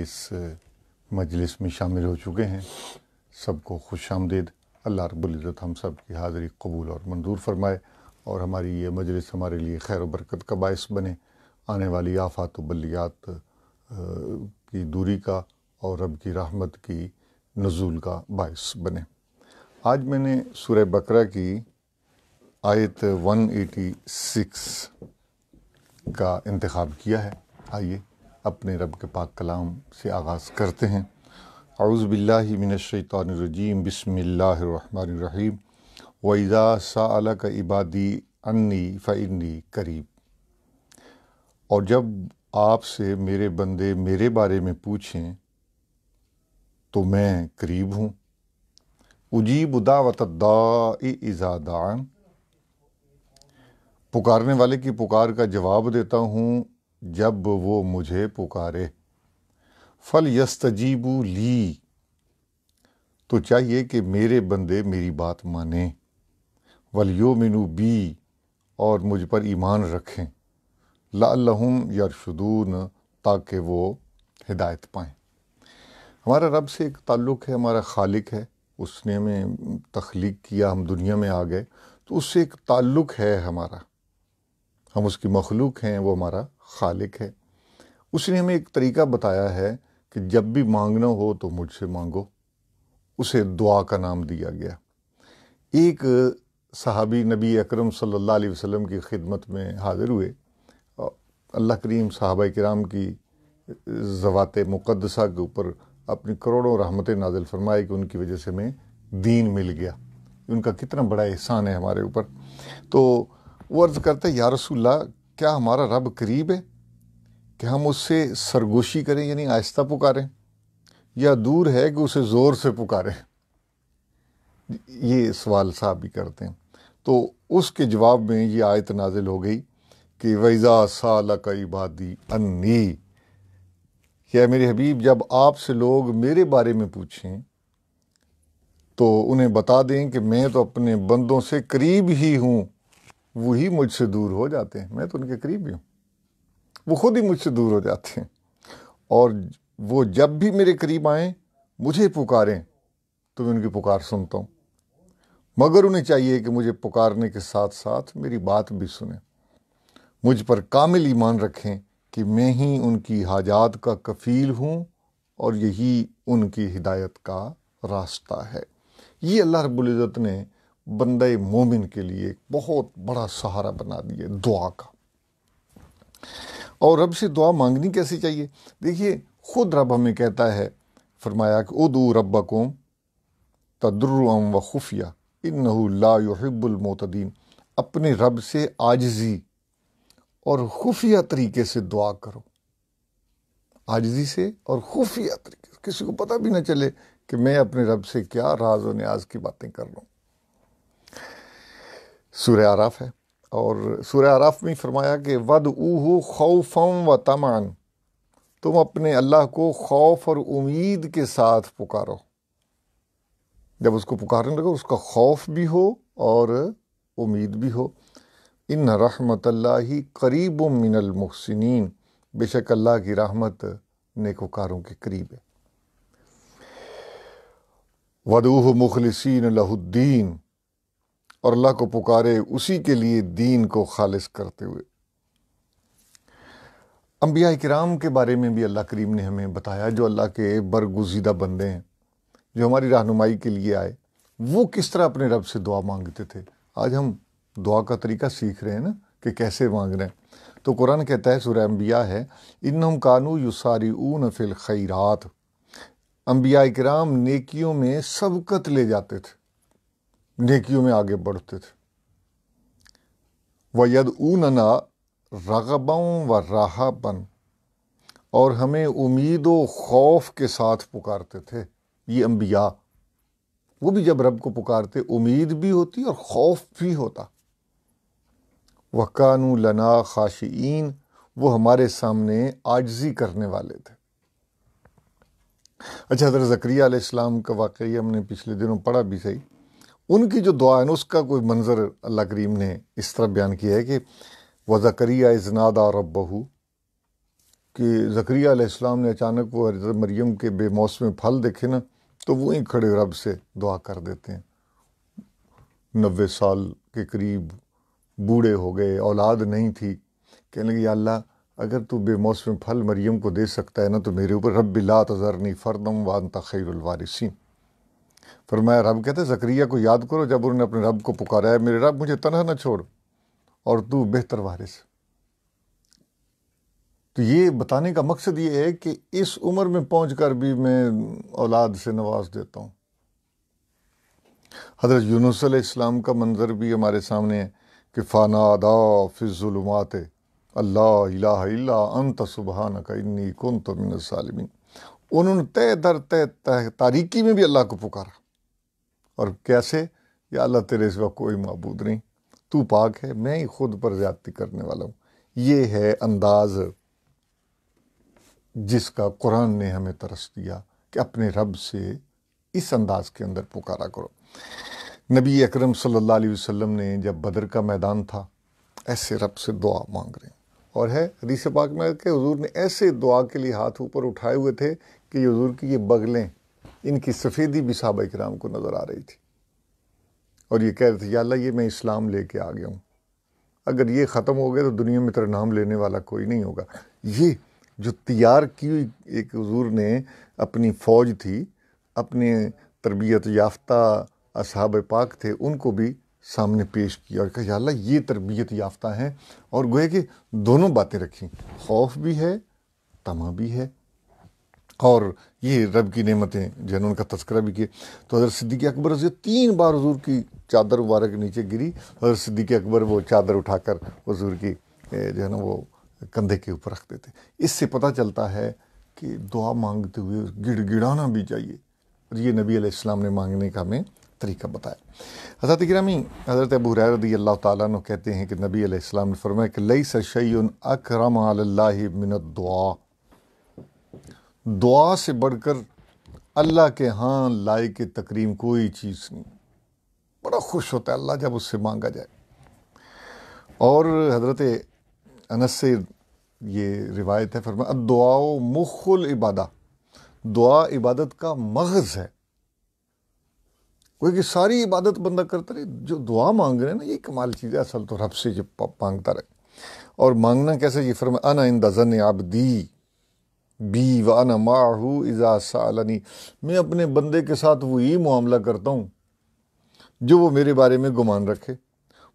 इस मजलिस में शामिल हो चुके हैं सबको खुश आमदीद अल्लाह रबुल्ज़त हम सब की हाज़िरी कबूल और मंजूर फरमाए और हमारी ये मजलिस हमारे लिए खैर बरकत का बायस बने आने वाली आफात बलियात की दूरी का और रब की रहमत की नजूल का बायस बने आज मैंने सूर्य बकरा की आयत 186 का इंतखब किया है आइए अपने रब के पाक कलाम से आगाज़ करते हैं आउज़बिल्लिमिनशैतरजीम बसमीम वैज़ा सा का इबादी अन्नी फ़नी करीब और जब आपसे मेरे बंदे मेरे बारे में पूछें तो मैं करीब हूँ उजीब उदावत इज़ादान पुकारने वाले की पुकार का जवाब देता हूँ जब वो मुझे पुकारे फल यस्तजीबू ली तो चाहिए कि मेरे बंदे मेरी बात माने वलियो मिनू बी और मुझ पर ईमान रखें लाहम यरशदून ताकि वो हिदायत पाएँ हमारा रब से एक ताल्लुक़ है हमारा खालिक है उसने हमें तख्लीक किया हम दुनिया में आ गए तो उससे एक ताल्लुक़ है हमारा हम उसकी मखलूक हैं वो हमारा खालिक है उसने हमें एक तरीका बताया है कि जब भी मांगना हो तो मुझसे मांगो उसे दुआ का नाम दिया गया एक सहाबी नबी अकरम सल्लल्लाहु अलैहि वसल्लम की खिदमत में हाज़िर हुए अल्लाह करीम साहबा कराम की जवात मुक़दसा के ऊपर अपनी करोड़ों रहमत नाजिल फरमाए कि उनकी वजह से हमें दीन मिल गया उनका कितना बड़ा एहसान है हमारे ऊपर तो वो अर्ज़ करते या क्या हमारा रब करीब है कि हम उससे सरगोशी करें यानी आहिस्ता पुकारें या दूर है कि उसे ज़ोर से पुकारें ये सवाल साहब भी करते हैं तो उसके जवाब में ये आयत नाजिल हो गई कि वैज़ा साल इबादी अन्नी क्या मेरे हबीब जब आपसे लोग मेरे बारे में पूछें तो उन्हें बता दें कि मैं तो अपने बंदों से करीब ही हूँ वही मुझसे दूर हो जाते हैं मैं तो उनके करीब ही हूँ वो खुद ही मुझसे दूर हो जाते हैं और वो जब भी मेरे करीब आए मुझे पुकारें तो मैं उनकी पुकार सुनता हूँ मगर उन्हें चाहिए कि मुझे पुकारने के साथ साथ मेरी बात भी सुने मुझ पर कामिल ईमान रखें कि मैं ही उनकी हाजात का कफील हूँ और यही उनकी हिदायत का रास्ता है ये अल्लाह रब्बुल इज़्ज़त ने बंद मोमिन के लिए एक बहुत बड़ा सहारा बना दिया दुआ का और रब से दुआ मांगनी कैसे चाहिए देखिए खुद रब हमें कहता है फरमाया कि उदू कोम तदर व खुफिया नहुल्लाबुलमोतदीन अपने रब से आजजी और खुफिया तरीके से दुआ करो आजजी से और खुफिया तरीके से किसी को पता भी ना चले कि मैं अपने रब से क्या राज व न्याज की बातें कर रहा हूँ सूर्य आराफ है और सूर्य आराफ में फरमाया कि वद ऊ खौफम व तमान तुम अपने अल्लाह को खौफ और उम्मीद के साथ पुकारो जब उसको पुकारने लगो उसका खौफ भी हो और उम्मीद भी हो इन रहमत ही करीब मिनल मुहसिन बेशक अल्लाह की रहमत नेकोकारों के करीब है वदूह मुखलसिन लहुद्दीन और अल्लाह को पुकारे उसी के लिए दीन को खालिज करते हुए अम्बिया कराम के बारे में भी अल्लाह करीम ने हमें बताया जो अल्लाह के बरगुजीदा बंदे हैं जो हमारी रहनुमाई के लिए आए वो किस तरह अपने रब से दुआ मांगते थे आज हम दुआ का तरीका सीख रहे हैं ना कि कैसे मांग रहे हैं तो कुरान कहता है सुरह अम्बिया है इन हम कानू युसारी ऊन फिल खैरात अम्बिया कराम नेकियों में सबकत ले जाते थे नेकियों में आगे बढ़ते थे व यद ऊनना रगबों व राहबन और हमें उम्मीद व खौफ के साथ पुकारते थे ये अम्बिया वो भी जब रब को पुकारते उम्मीद भी होती और खौफ भी होता वकानू लना खाशीन वो हमारे सामने आजजी करने वाले थे अच्छा हजरत जक्रिया आसमाम का वाकई हमने पिछले दिनों पढ़ा भी सही उनकी जो दुआ है ना उसका कोई मंज़र अल्लाह करीम ने इस तरह बयान किया है कि वह ज़करिया इजनादा रब बहू कि ज़करिया इस्लाम ने अचानक वो हजरत मरियम के बेमौसम फल देखे ना तो वहीं खड़े रब से दुआ कर देते हैं नबे साल के करीब बूढ़े हो गए औलाद नहीं थी कहने लगे अल्लाह अगर तू बेमौसम फल मरियम को दे सकता है ना तो मेरे ऊपर रब ला तजरनी फ़रदम वान तखैरवारसिन फिर मैं रब कहते जक्रिया को याद करो जब उन्होंने अपने रब को पुकारा है मेरे रब मुझे तनहा ना छोड़ और तू बेहतर वारिस तो ये बताने का मकसद ये है कि इस उम्र में पहुँच कर भी मैं औलाद से नवाज देता हूँ हजरत यूनुस इस्लाम का मंज़र भी हमारे सामने है कि फ़ानादा फ़िज़ुलमात अल्लाह अंत सुबहान इन्नी कन तो मिन सालमिन उन्होंने तय दर तय तय तारीकी में भी अल्लाह को पुकारा और कैसे या अल्लाह तेरे सिवा कोई मबूद नहीं तू पाक है मैं ही खुद पर ज्यादती करने वाला हूँ ये है अंदाज जिसका कुरान ने हमें तरस दिया कि अपने रब से इस अंदाज के अंदर पुकारा करो नबी अकरम सल्लल्लाहु अलैहि वसल्लम ने जब बदर का मैदान था ऐसे रब से दुआ मांग रहे हैं और है हदीस पाक में कि हजूर ने ऐसे दुआ के लिए हाथ ऊपर उठाए हुए थे कि ये हजूर की ये बगलें इनकी सफ़ेदी भी साहब कराम को नज़र आ रही थी और ये कह रहे थे अल्लाह ये मैं इस्लाम ले कर आ गया हूँ अगर ये ख़त्म हो गया तो दुनिया में तेरा नाम लेने वाला कोई नहीं होगा ये जो तैयार की हुई एक हजूर ने अपनी फ़ौज थी अपने तरबियत याफ्ता असहाब पाक थे उनको भी सामने पेश किया और कहा अल्लाह ये तरबियत याफ्ता हैं और गोहे कि दोनों बातें रखी खौफ भी है तमा भी है और ये रब की नेमतें जिन्होंने उनका तस्करा भी किए तो हज़रत सिद्दीक अकबर जो तीन बार हजूर की चादर मुबारक नीचे गिरी हज़रत सिद्दीक अकबर वो चादर उठाकर हजूर की जो है ना वो कंधे के ऊपर रखते थे इससे पता चलता है कि दुआ मांगते हुए गिड़गिड़ाना भी चाहिए और ये नबी अलैहिस्सलाम ने मांगने का हमें तरीका बताया हज़रत ग्रामी हज़रत अबू रदी अल्लाह तु कहते हैं कि नबी आलाम ने फरमाया कि लई सर सशन अक्रम मिन दुआ दुआ से बढ़कर अल्लाह के हाँ लाए के तकरीम कोई चीज़ नहीं बड़ा खुश होता है अल्लाह जब उससे मांगा जाए और हज़रत अनस से ये रिवायत है फरमा दुआ मुखुल इबादा दुआ इबादत का मगज़ है कोई कि सारी इबादत बंदा करता रहे जो दुआ मांग रहे हैं ना ये कमाल चीज़ है असल तो रब से ये मांगता रहे और मांगना कैसे ये फरमा अना इंदा जन दी बी व अना माहू इजा मैं अपने बंदे के साथ वो ही मामला करता हूँ जो वो मेरे बारे में गुमान रखे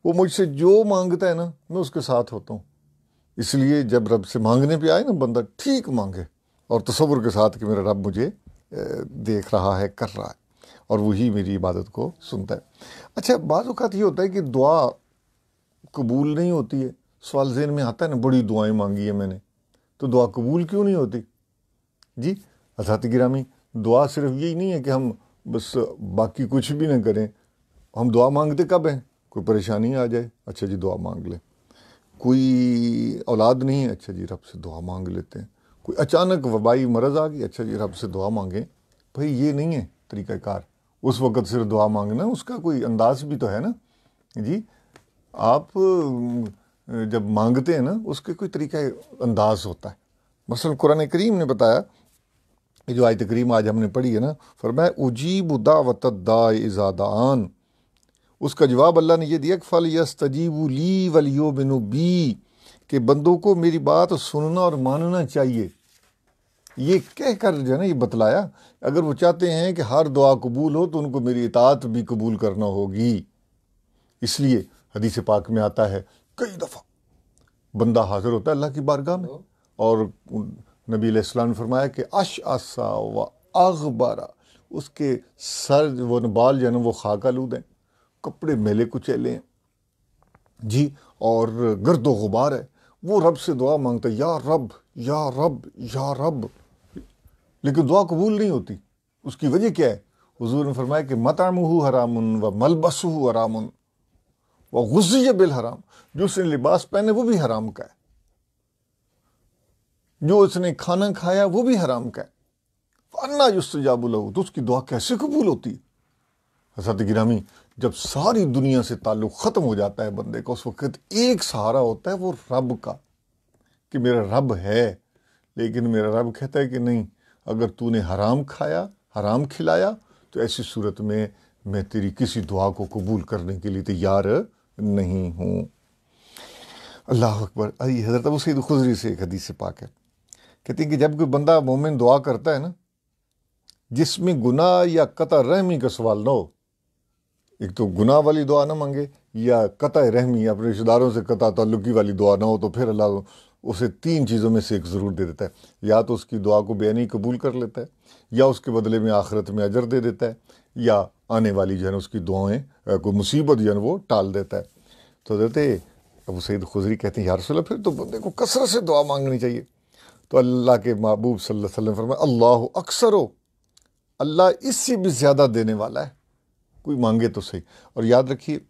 वो मुझसे जो मांगता है ना मैं उसके साथ होता हूँ इसलिए जब रब से मांगने पे आए ना बंदा ठीक मांगे और तस्वुर के साथ कि मेरा रब मुझे देख रहा है कर रहा है और वही मेरी इबादत को सुनता है अच्छा बाज़ अवत ये होता है कि दुआ कबूल नहीं होती है सवाल जेन में आता है ना बड़ी दुआएं मांगी है मैंने तो दुआ कबूल क्यों नहीं होती जी आज़ाद गिरामी दुआ सिर्फ यही नहीं है कि हम बस बाकी कुछ भी ना करें हम दुआ मांगते कब हैं कोई परेशानी आ जाए अच्छा जी दुआ मांग लें कोई औलाद नहीं है अच्छा जी रब से दुआ मांग लेते हैं कोई अचानक वबाई मरज़ आ गई अच्छा जी रब से दुआ मांगें भाई ये नहीं है तरीक़ाकार उस वक़्त सिर्फ दुआ मांगना उसका कोई अंदाज भी तो है ना जी आप जब मांगते हैं ना उसके कोई तरीका अंदाज होता है मसल कुरान करीम ने बताया कि जो आयत करीम आज हमने पढ़ी है ना फरमाए उजीब उदा वतदा दान उसका जवाब अल्लाह ने यह दिया कि फल यस तजीबू ली वलियो बिनु बी के बंदों को मेरी बात सुनना और मानना चाहिए ये कह कर जो है ना ये बतलाया अगर वो चाहते हैं कि हर दुआ कबूल हो तो उनको मेरी इतात भी कबूल करना होगी इसलिए हदीस पाक में आता है कई दफ़ा बंदा हाजिर होता है अल्लाह की बारगाह में और नबी इस्लाम ने फरमाया कि अश आसा व अखबारा उसके सर व बाल जो है ना वो खाक आलूद हैं कपड़े मेले कुचैले हैं जी और गर्द गुबार है वो रब से दुआ मांगता है या रब या रब या रब लेकिन दुआ कबूल नहीं होती उसकी वजह क्या है हजूर ने फरमाया कि मतामू हराम व मलबसू हराम व गुजिय बिल हराम जो उसने लिबास पहने वो भी हराम का है जो उसने खाना खाया वो भी हराम का है फरना युस्तजाबुल तो उसकी दुआ कैसे कबूल होती है हजरत गिरामी जब सारी दुनिया से ताल्लुक ख़त्म हो जाता है बंदे का उस वक्त एक सहारा होता है वो रब का कि मेरा रब है लेकिन मेरा रब कहता है कि नहीं अगर तूने हराम खाया हराम खिलाया तो ऐसी सूरत में मैं तेरी किसी दुआ को कबूल करने के लिए तैयार नहीं हूँ अल्लाह अकबर अरे हज़रत अबू सईद खुजरी से एक हदीस पाक है कहते हैं कि जब कोई बंदा मोमिन दुआ करता है ना जिसमें गुनाह या कतः रहमी का सवाल ना हो एक तो गुनाह वाली दुआ ना मांगे या कतः रहमी अपने रिश्तेदारों से कतः तल्लुकी वाली दुआ ना हो तो फिर अल्लाह उसे तीन चीज़ों में से एक ज़रूर दे देता है या तो उसकी दुआ को बेनी कबूल कर लेता है या उसके बदले में आखिरत में अजर दे देता है या आने वाली जो है ना उसकी दुआएँ कोई मुसीबत जो है वो टाल देता है तो देते अब सैद खुजरी कहते हैं यार रसोल्ला फिर तो बंदे को कसरत से दुआ मांगनी चाहिए तो अल्लाह के महबूब सल्लम फरमा अल्लाह अक्सर हो अल्लाह इससे भी ज़्यादा देने वाला है कोई मांगे तो सही और याद रखिए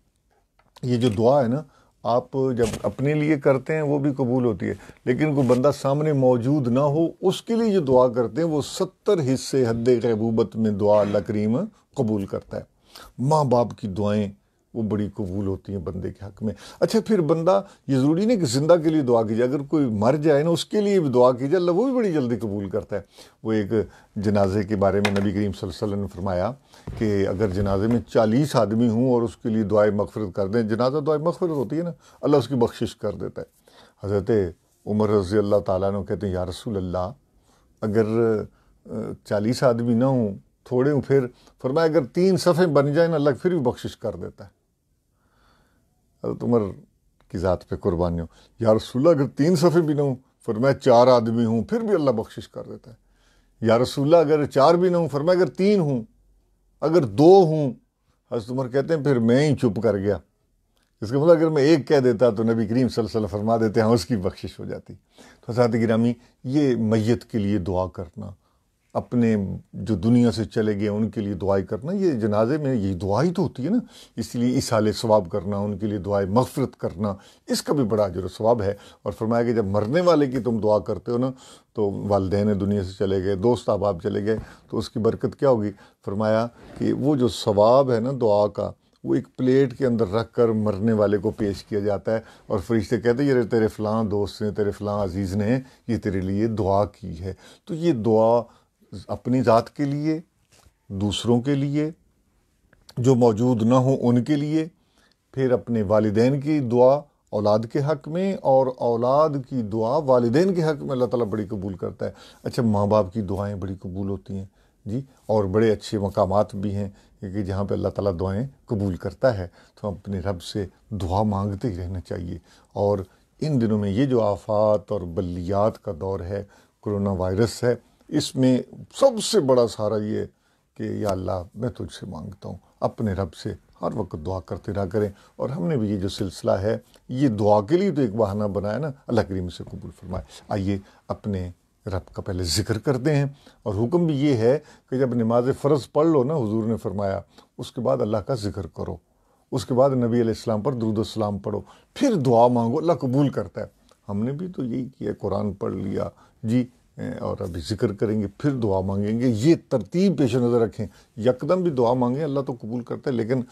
ये जो दुआ है ना आप जब अपने लिए करते हैं वो भी कबूल होती है लेकिन कोई बंदा सामने मौजूद ना हो उसके लिए जो दुआ करते हैं वो सत्तर हिस्से हद गबूबत में दुआ अल्लाह करीम कबूल करता है माँ बाप की दुआएं वो बड़ी कबूल होती हैं बंदे के हक़ में अच्छा फिर बंदा ये ज़रूरी नहीं कि ज़िंदा के लिए दुआ कीजिए अगर कोई मर जाए ना उसके लिए भी दुआ कीजिए अल्लाह वो भी बड़ी जल्दी कबूल करता है वो एक जनाजे के बारे में नबी करीम वसल्लम ने फरमाया कि अगर जनाजे में चालीस आदमी हूँ और उसके लिए दुआ मगफरत कर दें जनाजा दुआ मगफरत होती है ना अल्लाह उसकी बख्शिश कर देता है हज़रत उमर रज़ी अल्लाह ताली कहते हैं या रसूल अल्लाह अगर चालीस आदमी ना हों थोड़े हूँ फिर फरमाया अगर तीन सफ़े बन जाए ना अल्लाह फिर भी बख्शिश कर देता है हजरत उमर की ज़ात पे कुर्बानी हो या रसूल्ला अगर तीन सफ़े भी ना हूँ फिर मैं चार आदमी हूँ फिर भी अल्लाह बख्शिश कर देता है या रसूल्ला अगर चार भी ना हूँ फिर मैं अगर तीन हूँ अगर दो हूँ हजरत उमर कहते हैं फिर मैं ही चुप कर गया इसका मतलब अगर मैं एक कह देता तो नबी करीम सल फरमा देते हैं हाँ, उसकी बख्शिश हो जाती तो साथ गिरामी ये मैत के लिए दुआ करना अपने जो दुनिया से चले गए उनके लिए दुआई करना ये जनाजे में ये दुआई तो होती है ना इसलिए हाल स्वाब करना उनके लिए दुआई मफ़रत करना इसका भी बड़ा जो स्वाब है और फरमाया कि जब मरने वाले की तुम दुआ करते हो ना तो ने दुनिया से चले गए दोस्त अहबाब चले गए तो उसकी बरकत क्या होगी फरमाया कि वो जो स्वाब है ना दुआ का वो एक प्लेट के अंदर रख कर मरने वाले को पेश किया जाता है और फरिश्ते कहते हैं ये तेरे फ़लाँ दोस्त ने तेरे फ़लाँ अज़ीज़ ने ये तेरे लिए दुआ की है तो ये दुआ अपनी ज़ात के लिए दूसरों के लिए जो मौजूद ना हो उनके लिए फिर अपने वालदेन की दुआ औलाद के हक़ में और औलाद की दुआ वालदेन के हक़ में अल्लाह ताला बड़ी कबूल करता है अच्छा माँ बाप की दुआएं बड़ी कबूल होती हैं जी और बड़े अच्छे मकाम भी हैं कि जहाँ पे अल्लाह ताला दुआएं कबूल करता है तो हम अपने रब से दुआ मांगते ही रहना चाहिए और इन दिनों में ये जो आफात और बल्लियात का दौर है कोरोना वायरस है इसमें सबसे बड़ा सहारा ये कि या अल्लाह मैं तुझसे मांगता हूँ अपने रब से हर वक्त दुआ करते रहा करें और हमने भी ये जो सिलसिला है ये दुआ के लिए तो एक बहाना बनाया ना अल्लाह करीम से कबूल फरमाए आइए अपने रब का पहले जिक्र करते हैं और हुक्म भी ये है कि जब नमाज फ़र्ज पढ़ लो ना हुजूर ने फरमाया उसके बाद अल्लाह का जिक्र करो उसके बाद नबी अलैहिस्सलाम पर दरुदोसलाम पढ़ो फिर दुआ मांगो अल्लाह कबूल करता है हमने भी तो यही किया कुरान पढ़ लिया जी और अभी जिक्र करेंगे फिर दुआ मांगेंगे ये तरतीब पेश नज़र रखें यकदम भी दुआ मांगें अल्लाह तो कबूल करता है लेकिन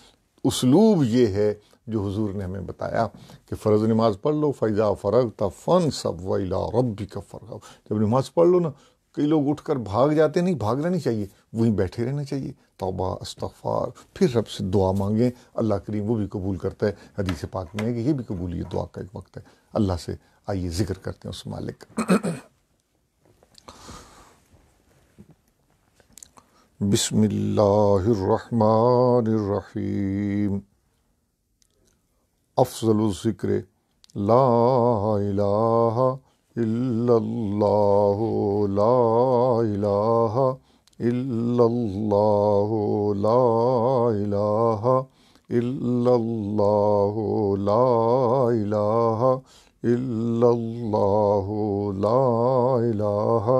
उसलूब ये है जो हुजूर ने हमें बताया कि फ़र्ज नमाज़ पढ़ लो फ़ैज़ा फ़रग फ़न सब वला रबी का फ़र्ग जब नमाज़ पढ़ लो ना कई लोग उठकर भाग जाते नहीं भागना नहीं चाहिए वहीं बैठे रहना चाहिए तोबा अस्तफ़ार फिर रब से दुआ मांगें अल्लाह करीम वो भी कबूल करता है हदीस पाक में है कि ये भी ये दुआ का एक वक्त है अल्लाह से आइए ज़िक्र करते हैं उस मालिक बिसमीम अफजल ज़िक्र ला इलाहा इल्लल्लाह ला इलाहा इल्लल्लाह ला इलाहा इल्लल्लाह ला इलाहा इल्लल्लाह ला इलाहा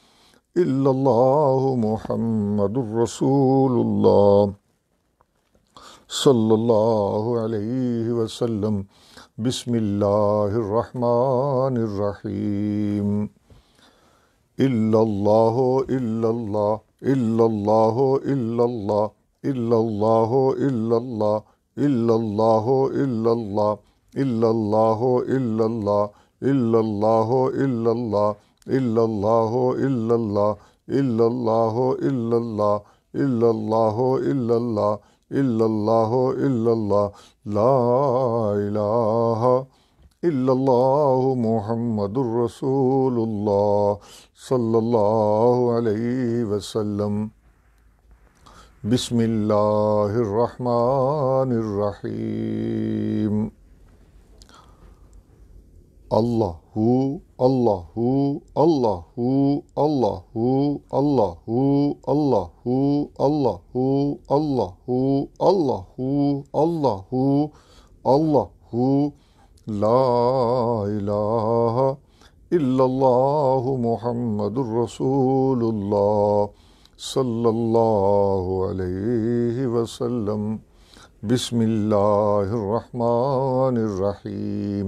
إلا الله محمد رسول الله صلى الله عليه وسلم بسم الله الرحمن الرحيم إلا الله إلا الله إلا الله إلا الله إلا الله إلا الله إلا الله إلا الله إلا الله إلا الله إلا الله إلا الله إلا الله إلا الله إلا الله إلا الله إلا الله إلا الله إلا الله إلا الله لا إله إلا الله محمد رسول الله صلى الله عليه وسلم بسم الله الرحمن الرحيم الله هو الله هو الله هو الله هو الله هو الله هو الله هو الله هو الله هو الله هو الله هو لا إله إلا الله محمد رسول الله صلى الله عليه وسلم بسم الله الرحمن الرحيم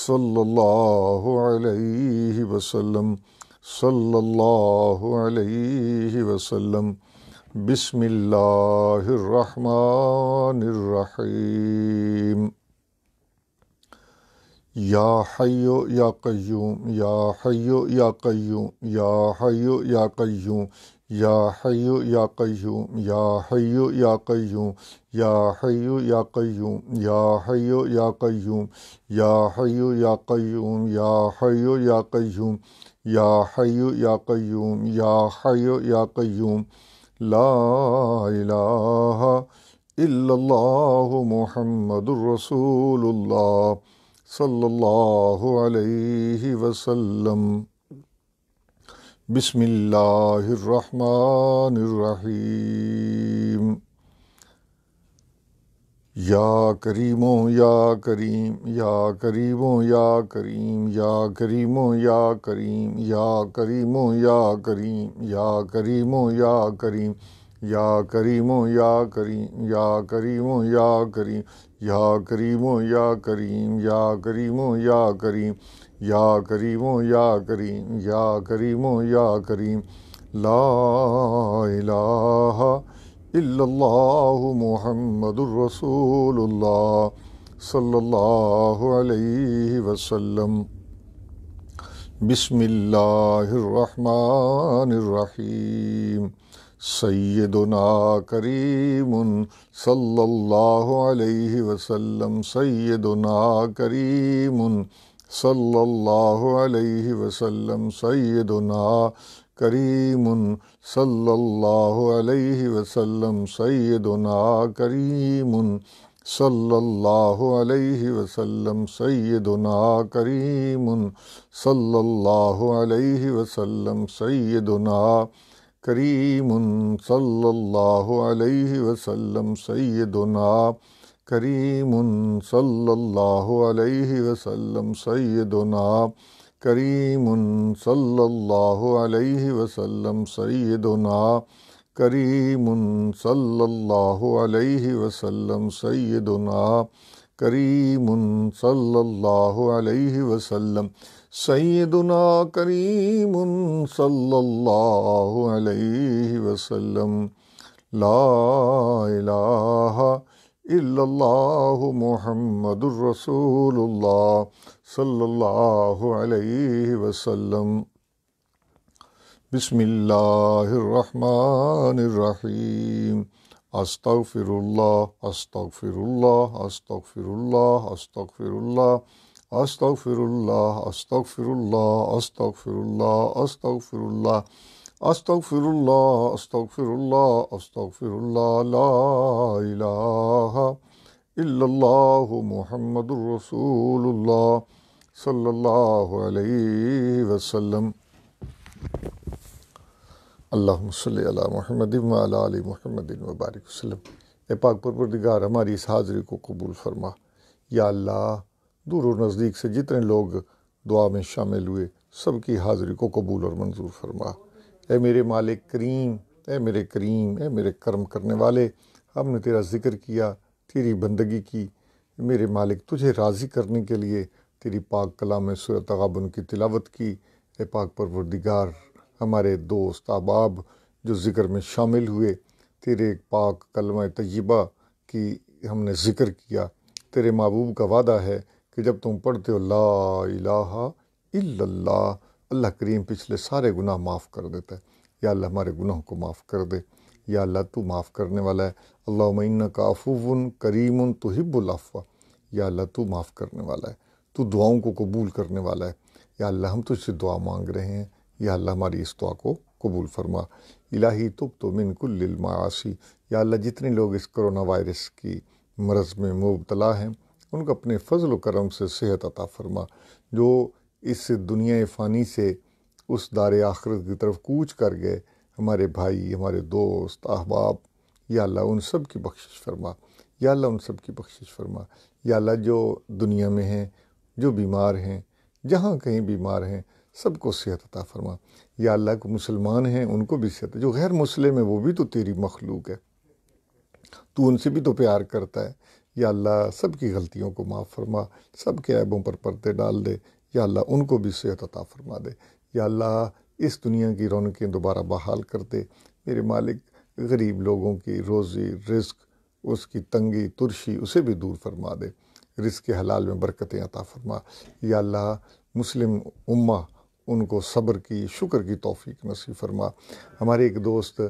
सल्लल्लाहु अलैहि वसल्लम सल्लल्लाहु अलैहि वसल्लम बिस्मिल्लाहिर्रहमानिर्रहीम या हयो या कयूम या हयो या कयूम या हयो या कयूम يا حي يا قيوم يا حي يا قيوم يا حي يا قيوم يا حي يا قيوم يا حي يا قيوم يا حي يا قيوم يا حي يا قيوم يا حي يا قيوم لا إله إلا الله محمد رسول الله صلى الله عليه وسلم बिसमीम या करीमो या करीम या करीमो या करीम या करीमो या करीम या करीमो या करीम या करीमो या करीम या करीमो या करीम या करीमो या करीम या करीमो या करीम या करीमो या करीम या करीमो या करीम या करीमो या करीम ला इल्लल्लाहु मुहम्मदुर रसूलुल्लाह सल्लल्लाहु अलैहि वसल्लम बिस्मिल्लाहिर्रहमानिर्रहीम सैदना करीमुन सल्लल्लाहु अलैहि वसल्लम सैदना करीमुन सल्लल्लाहु अलैहि वसल्लम सैदुना करीम सल्लल्लाहु अलैहि वसल्लम सैदुना करीम सल्लल्लाहु अलैहि वसल्लम सैदुना करीम सल्लल्लाहु अलैहि वसल्लम सैदुना करीम सल्लल्लाहु अलैहि वसल्लम सैदुना करीम सल्लल्लाहु अलैहि वसल्लम सैदुना करीम सल्लल्लाहु अलैहि वसल्लम सैदुना करीम सल्लल्लाहु अलैहि वसल्लम सैदुना करीम सल्लल्लाहु अलैहि वसल्लम सैदुना करीम सल्लल्लाहु अलैहि वसल्लम ला इलाहा إلا الله محمد رسول الله صلى الله عليه وسلم بسم الله الرحمن الرحيم أستغفر الله أستغفر الله أستغفر الله أستغفر الله أستغفر الله أستغفر الله أستغفر الله أستغفر الله أستغفر الله أستغفر الله أستغفر الله لا إله إلا الله محمد رسول الله صلى الله عليه وسلم अल्लाम सल महमद वसलम ए पाक परवरदिगार हमारी इस हाज़री को कबूल फरमा या अल्लाह दूर और नज़दीक से जितने लोग दुआ में शामिल हुए सबकी हाज़री को कबूल और मंजूर फरमा ए मेरे मालिक करीम ए मेरे करीम ए मेरे कर्म करने वाले हमने तेरा जिक्र किया तेरी बंदगी की मेरे मालिक तुझे राज़ी करने के लिए तेरी पाक कलाम सूरत गाबन की तिलावत की ए पाक परवरदिगार हमारे दोस्त अहबाब जो ज़िक्र में शामिल हुए तेरे पाक कलम तयबा की हमने ज़िक्र किया तेरे महबूब का वादा है कि जब तुम पढ़ते हो ला इलाहा इल्लल्लाह अल्लाह करीम पिछले सारे गुनाह माफ़ कर देता है या अल्लाह हमारे गुनाहों को माफ़ कर दे या अल्लाह तू माफ़ करने वाला है अल्लाह का करीम तो हिब्बुल्लाफ़ा या अल्लाह तू माफ़ करने वाला है तू दुआओं को कबूल करने वाला है या अल्लाह हम तुझसे दुआ मांग रहे हैं या अल्लाह हमारी इस दुआ को कबूल फरमा इलाही तुब तो मिनकुल्लमासी या अल्लाह जितने लोग इस करोना वायरस की मरज़ में मुबतला हैं उनको अपने फ़जल करम से सेहत अता फरमा जो इस दुनिया फ़ानी से उस दार आखरत की तरफ कूच कर गए हमारे भाई हमारे दोस्त अहबाब या अल्लाह उन सब की बख्शिश फरमा या अल्लाह उन सब की बख्शिश फरमा या अल्लाह जो दुनिया में हैं जो बीमार हैं जहाँ कहीं बीमार हैं सबको सेहत अता फरमा या अल्लाह को मुसलमान हैं उनको भी सेहत जो गैर मुस्लिम है वो भी तो तेरी मखलूक है तू उनसे भी तो प्यार करता है या अल्लाह सब की गलतियों को माफ़ फरमा सब के ऐबों पर पर्दे डाल दे या अल्लाह उनको भी सेहत अता फरमा दे या अल्लाह इस दुनिया की रौनकें दोबारा बहाल कर दे मेरे मालिक गरीब लोगों की रोज़ी रिस्क उसकी तंगी तुरशी उसे भी दूर फरमा दे रिस्क के हलाल में बरकतें अता फरमा या अल्लाह मुस्लिम उम्मा उनको सब्र की शुक्र की तौफीक नसीब फरमा हमारे एक दोस्त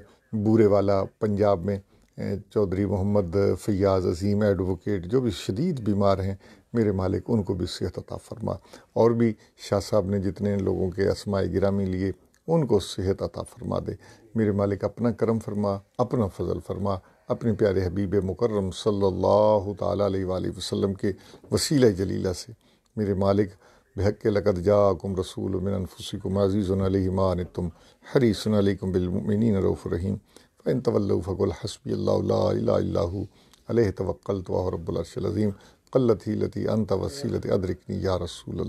बूरे वाला पंजाब में चौधरी मोहम्मद फ़याज़ अजीम एडवोकेट जो भी शदीद बीमार हैं मेरे मालिक उनको भी सेहत अता फरमा और भी शाह साहब ने जितने लोगों के असमाय गिरामी लिए उनको सेहत अता फरमा दे मेरे मालिक अपना करम फरमा अपना फजल फरमा अपने प्यारे हबीब मुकर्रम सल्लल्लाहु अलैहि वसल्लम के वसीला जलीला से मेरे मालिक बेहक के लकत जाकुम रसूल मिनफुसिकुम अज़ीज़ुम हरीसन बिलमिन रऊफ़ रहीम फ़ैन तवल्लू फ़कुल हसबी अल्लाह तवक्ल तो रब्बुलरशलज़ीम कल्लत ही लती अन तवसीलत अदरकनी या रसूल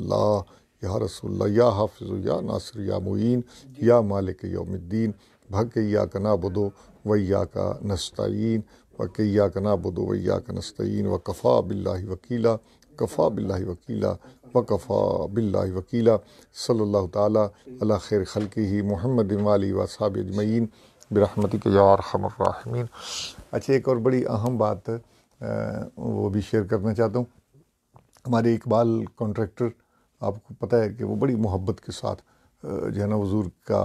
या रसूल या हाफ़ या नासर या मुइन या मालिक योमद्दीन भकैया का बुदो वैया का नस्तीन वकैया का बुदो वैया का नस्तीन व कफ़ा बिल्ला वकीला कफ़ा बिल्ला वकीला व कफ़ा बिल्ला वकीला सल्ला ताली खैर खल की ही महमद वाली व साब अजमैन बिरहमती के यार अच्छा एक और बड़ी अहम बात वो भी शेयर करना चाहता हूँ हमारे इकबाल कॉन्ट्रैक्टर आपको पता है कि वो बड़ी मोहब्बत के साथ जो है ना हजूर का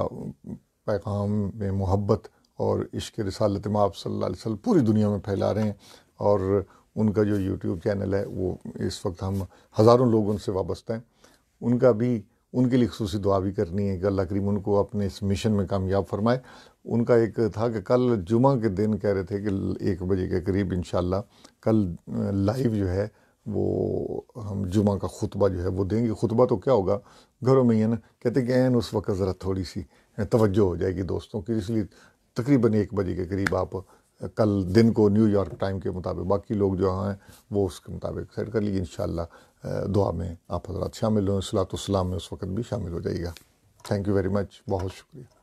पैगाम में मोहब्बत और इश्क रसालत में आप सल्ला पूरी दुनिया में फैला रहे हैं और उनका जो यूट्यूब चैनल है वो इस वक्त हम हज़ारों लोग उनसे वाबस्त हैं उनका भी उनके लिए खसूस दुआ भी करनी है कि अल्लाह करीम उनको अपने इस मिशन में कामयाब फरमाए उनका एक था कि कल जुमा के दिन कह रहे थे कि एक बजे के करीब इन कल लाइव जो है वो हम जुमा का खुतबा जो है वो देंगे खुतबा तो क्या होगा घरों में ही है ना कहते कि एन उस वक्त ज़रा थोड़ी सी तवज्जो हो जाएगी दोस्तों की इसलिए तकरीबन एक बजे के करीब आप कल दिन को न्यूयॉर्क टाइम के मुताबिक बाकी लोग जो हैं वो उसके मुताबिक सेट कर लीजिए इन दुआ में आप हजरात शामिल हों सलात में उस वक्त भी शामिल हो जाइएगा थैंक यू वेरी मच बहुत शुक्रिया